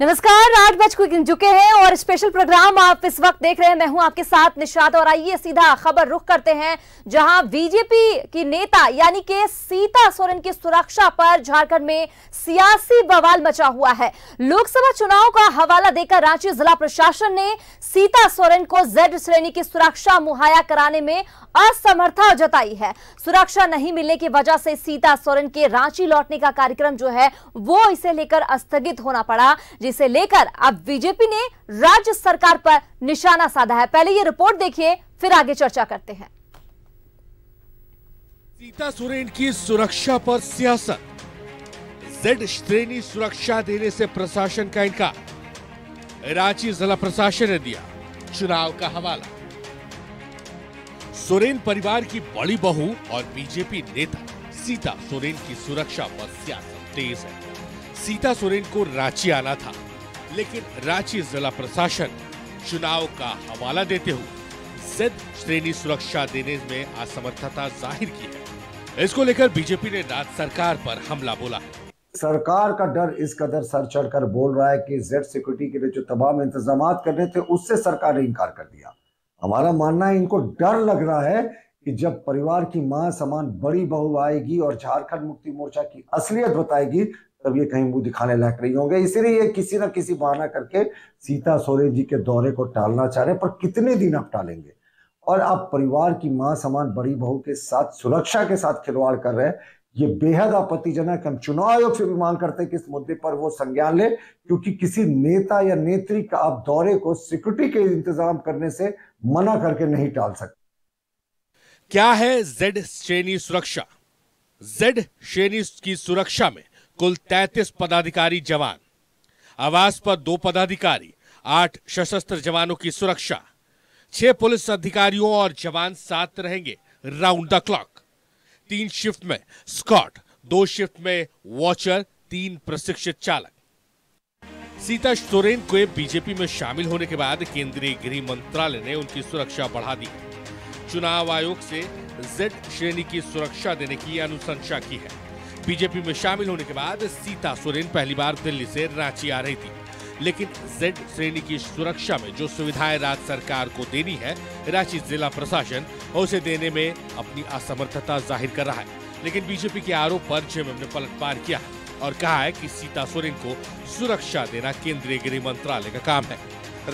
नमस्कार आठ बज चुके हैं और स्पेशल प्रोग्राम आप इस वक्त देख रहे हैं मैं हूं आपके साथ निशात और आइए सीधा खबर रुख करते हैं जहां बीजेपी की नेता यानी के सीता सोरेन की सुरक्षा पर झारखंड में सियासी बवाल मचा हुआ है लोकसभा चुनाव का हवाला देकर रांची जिला प्रशासन ने सीता सोरेन को जेड श्रेणी की सुरक्षा मुहैया कराने में असमर्थता जताई है सुरक्षा नहीं मिलने की वजह से सीता सोरेन के रांची लौटने का कार्यक्रम जो है वो इसे लेकर स्थगित होना पड़ा जिसे लेकर अब बीजेपी ने राज्य सरकार पर निशाना साधा है पहले ये रिपोर्ट देखिए फिर आगे चर्चा करते हैं सीता सोरेन की सुरक्षा पर सियासत जेड श्रेणी सुरक्षा देने से प्रशासन का इनकार रांची जिला प्रशासन ने दिया चुनाव का हवाला सोरेन परिवार की बड़ी बहू और बीजेपी नेता सीता सोरेन की सुरक्षा व सियासत तेज है सीता सोरेन को रांची आना था लेकिन रांची जिला प्रशासन चुनाव का हवाला देते हुए जेड श्रेणी सुरक्षा देने में असमर्थता जाहिर की है इसको लेकर बीजेपी ने राज्य सरकार पर हमला बोला है सरकार का डर इस कदर सर चढ़कर बोल रहा है कि जेड सिक्योरिटी के लिए जो तमाम इंतजाम करने थे उससे सरकार ने इनकार कर दिया हमारा मानना है इनको डर लग रहा है कि जब परिवार की मां समान बड़ी बहू आएगी और झारखंड मुक्ति मोर्चा की असलियत बताएगी तब ये कहीं मुंह दिखाने लायक नहीं होंगे इसीलिए ये किसी ना किसी बहाना करके सीता सोरेन जी के दौरे को टालना चाह रहे पर कितने दिन आप टालेंगे और आप परिवार की मां समान बड़ी बहू के साथ सुरक्षा के साथ खिलवाड़ कर रहे हैं ये बेहद आपत्तिजनक हम चुनाव आयोग से भी मांग करते हैं कि इस मुद्दे पर वो संज्ञान ले क्योंकि किसी नेता या नेत्री का आप दौरे को सिक्योरिटी के इंतजाम करने से मना करके नहीं टाल सकते क्या है जेड श्रेणी सुरक्षा जेड श्रेणी की सुरक्षा में कुल 33 पदाधिकारी जवान आवास पर दो पदाधिकारी आठ सशस्त्र जवानों की सुरक्षा छह पुलिस अधिकारियों और जवान साथ रहेंगे राउंड द क्लॉक तीन शिफ्ट में स्कॉट दो शिफ्ट में वॉचर तीन प्रशिक्षित चालक सीता सोरेन को बीजेपी में शामिल होने के बाद केंद्रीय गृह मंत्रालय ने उनकी सुरक्षा बढ़ा दी चुनाव आयोग से जेड श्रेणी की सुरक्षा देने की अनुशंसा की है बीजेपी में शामिल होने के बाद सीता सोरेन पहली बार दिल्ली से रांची आ रही थी लेकिन जेड श्रेणी की सुरक्षा में जो सुविधाएं राज्य सरकार को देनी है रांची जिला प्रशासन उसे देने में अपनी असमर्थता जाहिर कर रहा है लेकिन बीजेपी के आरोप पर जेएमएम ने पलटवार किया है और कहा है कि सीता सोरेन को सुरक्षा देना केंद्रीय गृह मंत्रालय का काम है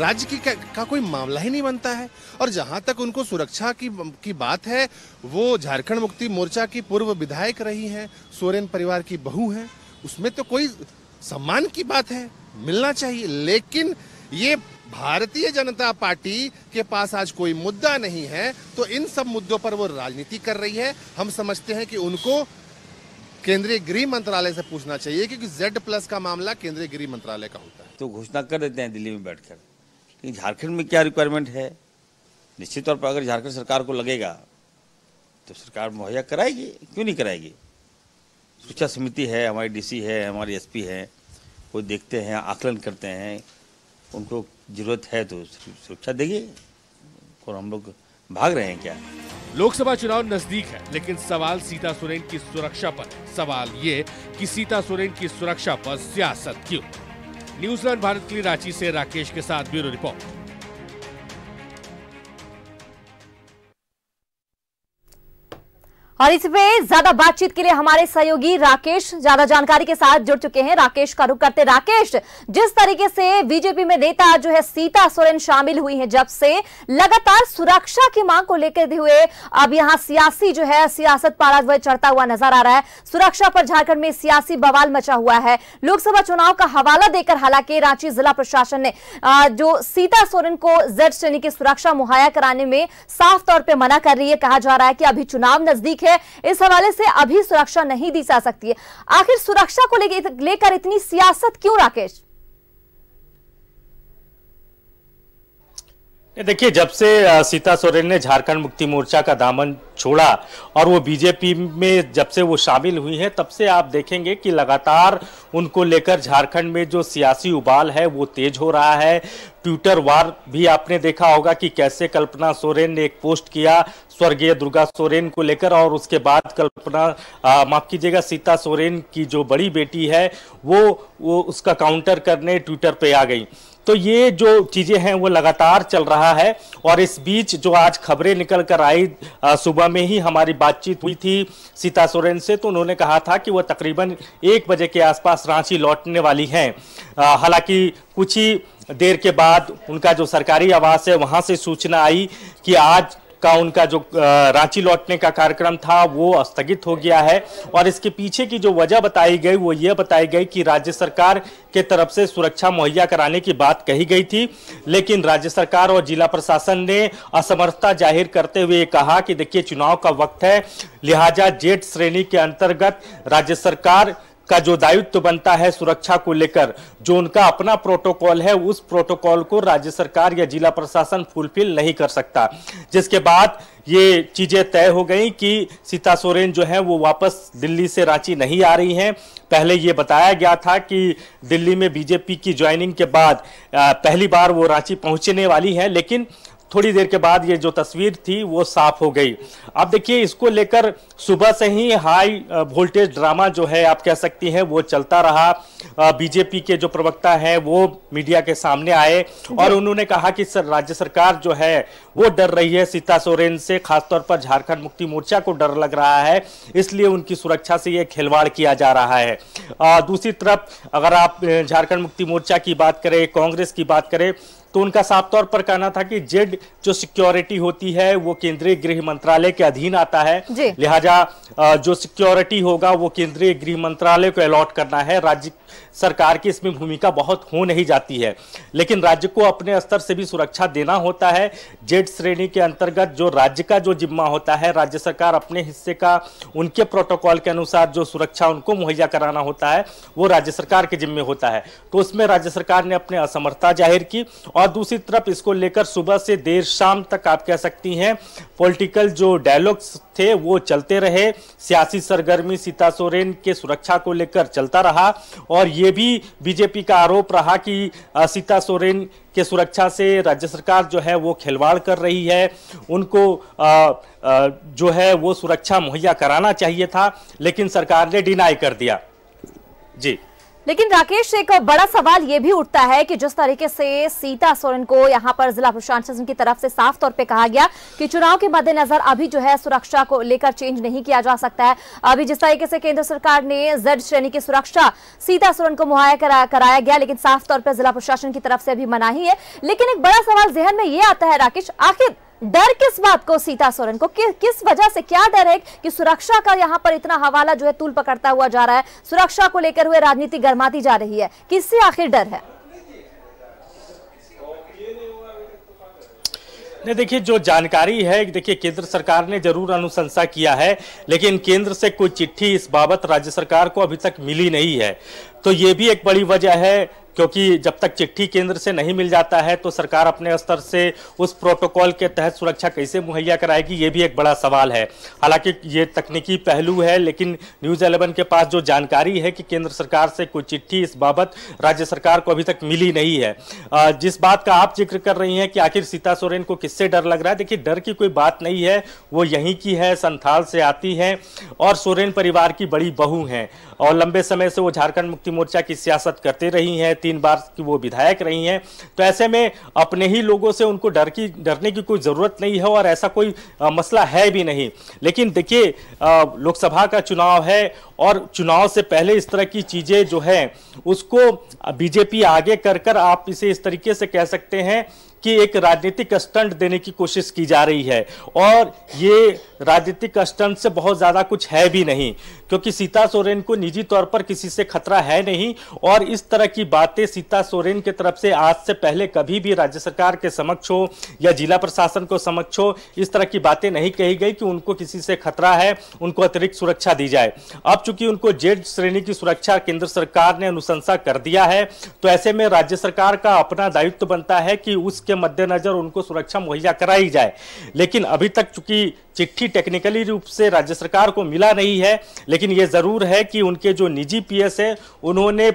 राज्य की का, का कोई मामला ही नहीं बनता है और जहां तक उनको सुरक्षा की की बात है वो झारखंड मुक्ति मोर्चा की पूर्व विधायक रही हैं सोरेन परिवार की बहू हैं उसमें तो कोई सम्मान की बात है मिलना चाहिए लेकिन ये भारतीय जनता पार्टी के पास आज कोई मुद्दा नहीं है तो इन सब मुद्दों पर वो राजनीति कर रही है हम समझते हैं कि उनको केंद्रीय गृह मंत्रालय से पूछना चाहिए क्योंकि जेड प्लस का मामला केंद्रीय गृह मंत्रालय का होता है तो घोषणा कर देते हैं दिल्ली में बैठकर कि झारखंड में क्या रिक्वायरमेंट है निश्चित तौर पर अगर झारखंड सरकार को लगेगा तो सरकार मुहैया कराएगी क्यों नहीं कराएगी शिक्षा समिति है हमारी डी है हमारी एस है वो देखते हैं आकलन करते हैं उनको ज़रूरत है तो सुरक्षा देगी और हम लोग भाग रहे हैं क्या लोकसभा चुनाव नजदीक है लेकिन सवाल सीता सोरेन की सुरक्षा पर सवाल ये कि सीता सोरेन की सुरक्षा पर सियासत क्यों न्यूजीलैंड भारत के लिए रांची से राकेश के साथ ब्यूरो रिपोर्ट और इस पे ज्यादा बातचीत के लिए हमारे सहयोगी राकेश ज्यादा जानकारी के साथ जुड़ चुके हैं राकेश का रुख करते राकेश जिस तरीके से बीजेपी में नेता जो है सीता सोरेन शामिल हुई है जब से लगातार सुरक्षा की मांग को लेकर हुए अब यहाँ सियासी जो है सियासत पारा वह चढ़ता हुआ नजर आ रहा है सुरक्षा पर झारखंड में सियासी बवाल मचा हुआ है लोकसभा चुनाव का हवाला देकर हालांकि रांची जिला प्रशासन ने जो सीता सोरेन को जेड श्रेणी की सुरक्षा मुहैया कराने में साफ तौर पर मना कर रही है कहा जा रहा है कि अभी चुनाव नजदीक है है इस हवाले से अभी सुरक्षा नहीं दी जा सकती है आखिर सुरक्षा को लेकर ले इतनी सियासत क्यों राकेश देखिए जब से सीता सोरेन ने झारखंड मुक्ति मोर्चा का दामन छोड़ा और वो बीजेपी में जब से वो शामिल हुई है तब से आप देखेंगे कि लगातार उनको लेकर झारखंड में जो सियासी उबाल है वो तेज हो रहा है ट्विटर वार भी आपने देखा होगा कि कैसे कल्पना सोरेन ने एक पोस्ट किया स्वर्गीय दुर्गा सोरेन को लेकर और उसके बाद कल्पना माफ कीजिएगा सीता सोरेन की जो बड़ी बेटी है वो वो उसका काउंटर करने ट्विटर पर आ गई तो ये जो चीज़ें हैं वो लगातार चल रहा है और इस बीच जो आज खबरें निकल कर आई सुबह में ही हमारी बातचीत हुई थी सीता सोरेन से तो उन्होंने कहा था कि वो तकरीबन एक बजे के आसपास रांची लौटने वाली हैं हालांकि कुछ ही देर के बाद उनका जो सरकारी आवास है वहाँ से सूचना आई कि आज का उनका जो रांची लौटने का कार्यक्रम था वो स्थगित हो गया है और इसके पीछे की जो वजह बताई गई वो ये बताई गई कि राज्य सरकार के तरफ से सुरक्षा मुहैया कराने की बात कही गई थी लेकिन राज्य सरकार और जिला प्रशासन ने असमर्थता जाहिर करते हुए कहा कि देखिए चुनाव का वक्त है लिहाजा जेट श्रेणी के अंतर्गत राज्य सरकार का जो दायित्व बनता है सुरक्षा को लेकर जो उनका अपना प्रोटोकॉल है उस प्रोटोकॉल को राज्य सरकार या जिला प्रशासन फुलफिल नहीं कर सकता जिसके बाद ये चीज़ें तय हो गई कि सीता सोरेन जो है वो वापस दिल्ली से रांची नहीं आ रही हैं पहले ये बताया गया था कि दिल्ली में बीजेपी की ज्वाइनिंग के बाद पहली बार वो रांची पहुंचने वाली हैं लेकिन थोड़ी देर के बाद ये जो तस्वीर थी वो साफ हो गई अब देखिए इसको लेकर सुबह से ही हाई वोल्टेज ड्रामा जो है आप कह सकती हैं वो चलता रहा बीजेपी के जो प्रवक्ता हैं वो मीडिया के सामने आए और उन्होंने कहा कि सर राज्य सरकार जो है वो डर रही है सीता सोरेन से खासतौर पर झारखंड मुक्ति मोर्चा को डर लग रहा है इसलिए उनकी सुरक्षा से ये खिलवाड़ किया जा रहा है दूसरी तरफ अगर आप झारखंड मुक्ति मोर्चा की बात करें कांग्रेस की बात करें तो उनका साफ तौर पर कहना था कि जेड जो सिक्योरिटी होती है वो केंद्रीय गृह मंत्रालय के अधीन आता है लिहाजा जो सिक्योरिटी होगा वो केंद्रीय गृह मंत्रालय को अलॉट करना है राज्य सरकार की इसमें भूमिका बहुत हो नहीं जाती है लेकिन राज्य को अपने स्तर से भी सुरक्षा देना होता है जेड श्रेणी के अंतर्गत जो राज्य का जो जिम्मा होता है राज्य सरकार अपने हिस्से का उनके प्रोटोकॉल के अनुसार जो सुरक्षा उनको मुहैया कराना होता है वो राज्य सरकार के जिम्मे होता है तो उसमें राज्य सरकार ने अपने असमर्थता जाहिर की और और दूसरी तरफ इसको लेकर सुबह से देर शाम तक आप कह सकती हैं पॉलिटिकल जो डायलॉग्स थे वो चलते रहे सियासी सरगर्मी सीता सोरेन के सुरक्षा को लेकर चलता रहा और ये भी बीजेपी का आरोप रहा कि सीता सोरेन के सुरक्षा से राज्य सरकार जो है वो खिलवाड़ कर रही है उनको आ, आ, जो है वो सुरक्षा मुहैया कराना चाहिए था लेकिन सरकार ने डिनाई कर दिया जी लेकिन राकेश एक बड़ा सवाल यह भी उठता है कि जिस तरीके से सीता सोरेन को यहां पर जिला प्रशासन की तरफ से साफ तौर पे कहा गया कि चुनाव के मद्देनजर अभी जो है सुरक्षा को लेकर चेंज नहीं किया जा सकता है अभी जिस तरीके से केंद्र सरकार ने जेड श्रेणी की सुरक्षा सीता सोरेन को मुहैया करा, कराया गया लेकिन साफ तौर पर जिला प्रशासन की तरफ से अभी मनाही है लेकिन एक बड़ा सवाल जहन में यह आता है राकेश आखिर डर किस बात को सीता सोरेन को कि, किस वजह से क्या डर है कि सुरक्षा का यहाँ पर इतना हवाला जो है तूल पकड़ता हुआ जा रहा है सुरक्षा को लेकर हुए राजनीति गर्माती जा रही है किससे आखिर डर है नहीं देखिए जो जानकारी है देखिए केंद्र सरकार ने जरूर अनुशंसा किया है लेकिन केंद्र से कोई चिट्ठी इस बाबत राज्य सरकार को अभी तक मिली नहीं है तो ये भी एक बड़ी वजह है क्योंकि जब तक चिट्ठी केंद्र से नहीं मिल जाता है तो सरकार अपने स्तर से उस प्रोटोकॉल के तहत सुरक्षा कैसे मुहैया कराएगी ये भी एक बड़ा सवाल है हालांकि ये तकनीकी पहलू है लेकिन न्यूज़ एलेवन के पास जो जानकारी है कि केंद्र सरकार से कोई चिट्ठी इस बाबत राज्य सरकार को अभी तक मिली नहीं है जिस बात का आप जिक्र कर रही हैं कि आखिर सीता सोरेन को किससे डर लग रहा है देखिए डर की कोई बात नहीं है वो यहीं की है संथाल से आती हैं और सोरेन परिवार की बड़ी बहू हैं और लंबे समय से वो झारखंड मुक्ति मोर्चा की सियासत करते रही हैं तीन बार की वो विधायक रही हैं तो ऐसे में अपने ही लोगों से उनको डर की डरने की कोई ज़रूरत नहीं है और ऐसा कोई मसला है भी नहीं लेकिन देखिए लोकसभा का चुनाव है और चुनाव से पहले इस तरह की चीज़ें जो है उसको बीजेपी आगे कर कर आप इसे इस तरीके से कह सकते हैं कि एक राजनीतिक स्टंट देने की कोशिश की जा रही है और ये राजनीतिक स्टंट से बहुत ज़्यादा कुछ है भी नहीं क्योंकि सीता सोरेन को निजी तौर पर किसी से खतरा है नहीं और इस तरह की बातें सीता सोरेन की तरफ से आज से पहले कभी भी राज्य सरकार के समक्ष हो या जिला प्रशासन को समक्ष हो इस तरह की बातें नहीं कही गई कि उनको किसी से खतरा है उनको अतिरिक्त सुरक्षा दी जाए अब चूंकि उनको जेड श्रेणी की सुरक्षा केंद्र सरकार ने अनुशंसा कर दिया है तो ऐसे में राज्य सरकार का अपना दायित्व बनता है कि उसके के मद्देनज़र उनको सुरक्षा मुहैया कराई जाए लेकिन अभी तक चूंकि चिट्ठी टेक्निकली रूप से राज्य सरकार को मिला नहीं है लेकिन ये ज़रूर है कि उनके जो निजी पीएस है उन्होंने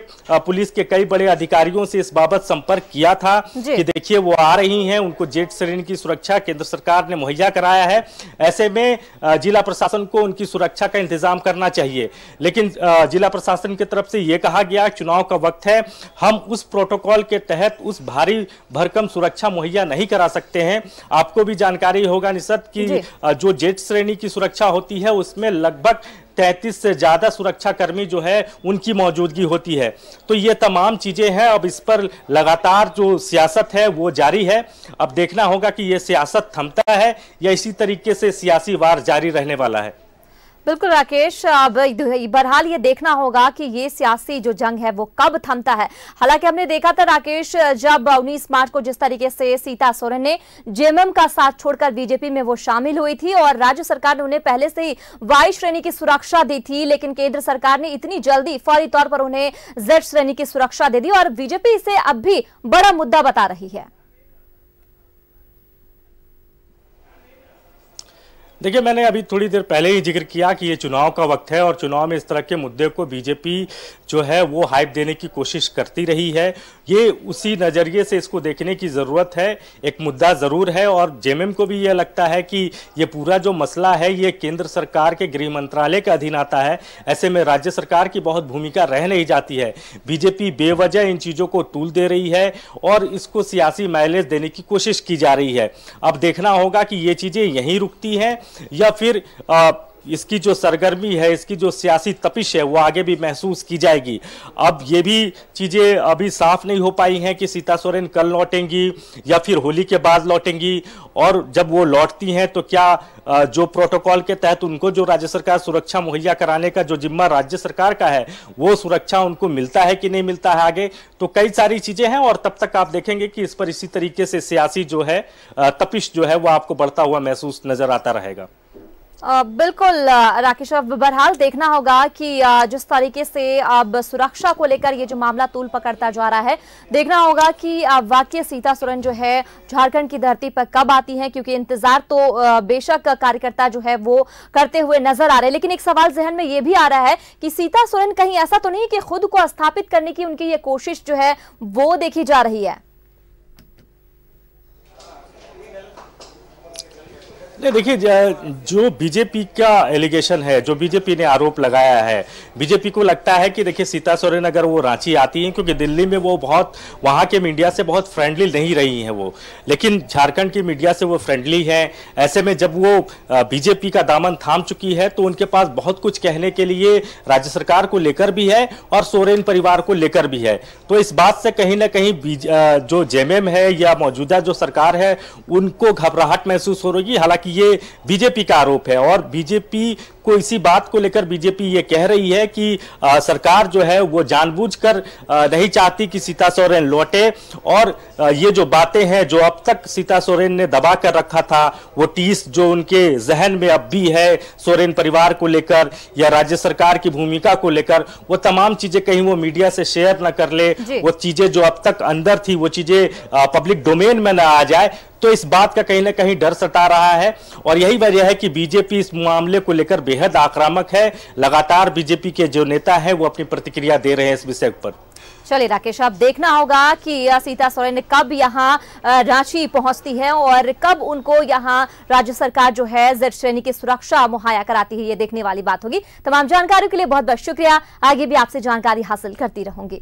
पुलिस के कई बड़े अधिकारियों से इस बाबत संपर्क किया था कि देखिए वो आ रही हैं उनको जेट श्रेणी की सुरक्षा केंद्र सरकार ने मुहैया कराया है ऐसे में जिला प्रशासन को उनकी सुरक्षा का इंतजाम करना चाहिए लेकिन जिला प्रशासन की तरफ से ये कहा गया चुनाव का वक्त है हम उस प्रोटोकॉल के तहत उस भारी भरकम सुरक्षा मुहैया नहीं करा सकते हैं आपको भी जानकारी होगा निशत की जो जो जेट श्रेणी की सुरक्षा होती है उसमें लगभग तैंतीस से ज़्यादा सुरक्षाकर्मी जो है उनकी मौजूदगी होती है तो ये तमाम चीज़ें हैं अब इस पर लगातार जो सियासत है वो जारी है अब देखना होगा कि ये सियासत थमता है या इसी तरीके से सियासी वार जारी रहने वाला है बिल्कुल राकेश अब बहरहाल ये देखना होगा कि ये सियासी जो जंग है वो कब थमता है हालांकि हमने देखा था राकेश जब उन्नीस मार्च को जिस तरीके से सीता सोरेन ने जेएमएम का साथ छोड़कर बीजेपी में वो शामिल हुई थी और राज्य सरकार ने उन्हें पहले से ही वाई श्रेणी की सुरक्षा दी थी लेकिन केंद्र सरकार ने इतनी जल्दी फौरी तौर पर उन्हें जेड श्रेणी की सुरक्षा दे दी और बीजेपी इसे अब भी बड़ा मुद्दा बता रही है देखिए मैंने अभी थोड़ी देर पहले ही जिक्र किया कि ये चुनाव का वक्त है और चुनाव में इस तरह के मुद्दे को बीजेपी जो है वो हाइप देने की कोशिश करती रही है ये उसी नज़रिए से इसको देखने की ज़रूरत है एक मुद्दा ज़रूर है और जेएमएम को भी ये लगता है कि ये पूरा जो मसला है ये केंद्र सरकार के गृह मंत्रालय के अधीन आता है ऐसे में राज्य सरकार की बहुत भूमिका रह नहीं जाती है बीजेपी बेवजह इन चीज़ों को टूल दे रही है और इसको सियासी माइलेज देने की कोशिश की जा रही है अब देखना होगा कि ये चीज़ें यहीं रुकती हैं या फिर आ, इसकी जो सरगर्मी है इसकी जो सियासी तपिश है वो आगे भी महसूस की जाएगी अब ये भी चीज़ें अभी साफ नहीं हो पाई हैं कि सीता सोरेन कल लौटेंगी या फिर होली के बाद लौटेंगी और जब वो लौटती हैं तो क्या जो प्रोटोकॉल के तहत उनको जो राज्य सरकार सुरक्षा मुहैया कराने का जो जिम्मा राज्य सरकार का है वो सुरक्षा उनको मिलता है कि नहीं मिलता है आगे तो कई सारी चीज़ें हैं और तब तक आप देखेंगे कि इस पर इसी तरीके से सियासी जो है तपिश जो है वो आपको बढ़ता हुआ महसूस नजर आता रहेगा बिल्कुल राकेश बहरहाल देखना होगा कि जिस तरीके से अब सुरक्षा को लेकर ये जो मामला तूल पकड़ता जा रहा है देखना होगा कि वाक्य सीता सुरन जो है झारखंड की धरती पर कब आती हैं क्योंकि इंतजार तो बेशक कार्यकर्ता जो है वो करते हुए नजर आ रहे हैं लेकिन एक सवाल जहन में ये भी आ रहा है कि सीता सुरन कहीं ऐसा तो नहीं कि खुद को स्थापित करने की उनकी ये कोशिश जो है वो देखी जा रही है नहीं देखिए जो बीजेपी का एलिगेशन है जो बीजेपी ने आरोप लगाया है बीजेपी को लगता है कि देखिए सीता सोरेन अगर वो रांची आती हैं क्योंकि दिल्ली में वो बहुत वहाँ के मीडिया से बहुत फ्रेंडली नहीं रही हैं वो लेकिन झारखंड की मीडिया से वो फ्रेंडली है ऐसे में जब वो बीजेपी का दामन थाम चुकी है तो उनके पास बहुत कुछ कहने के लिए राज्य सरकार को लेकर भी है और सोरेन परिवार को लेकर भी है तो इस बात से कहीं ना कहीं जो जेएमएम है या मौजूदा जो सरकार है उनको घबराहट महसूस हो रही है हालांकि कि ये बीजेपी का आरोप है और बीजेपी को इसी बात को लेकर बीजेपी ये कह रही है कि आ, सरकार जो है वो जानबूझकर नहीं चाहती कि सीता सोरेन लौटे और आ, ये जो बातें हैं जो अब तक सीता सोरेन ने दबा कर रखा था वो टीस जो उनके जहन में अब भी है सोरेन परिवार को लेकर या राज्य सरकार की भूमिका को लेकर वो तमाम चीजें कहीं वो मीडिया से शेयर ना कर ले वो चीजें जो अब तक अंदर थी वो चीजें पब्लिक डोमेन में ना आ जाए तो इस बात का कहीं ना कहीं डर सता रहा है और यही वजह है कि बीजेपी इस मामले को लेकर बेहद बेहद आक्रामक है लगातार बीजेपी के जो नेता है वो अपनी प्रतिक्रिया दे रहे हैं इस विषय पर चलिए राकेश आप देखना होगा कि सीता सोरेन कब यहाँ रांची पहुंचती है और कब उनको यहाँ राज्य सरकार जो है जेड श्रेणी की सुरक्षा मुहैया कराती है ये देखने वाली बात होगी तमाम जानकारियों के लिए बहुत बहुत शुक्रिया आगे भी आपसे जानकारी हासिल करती रहूंगी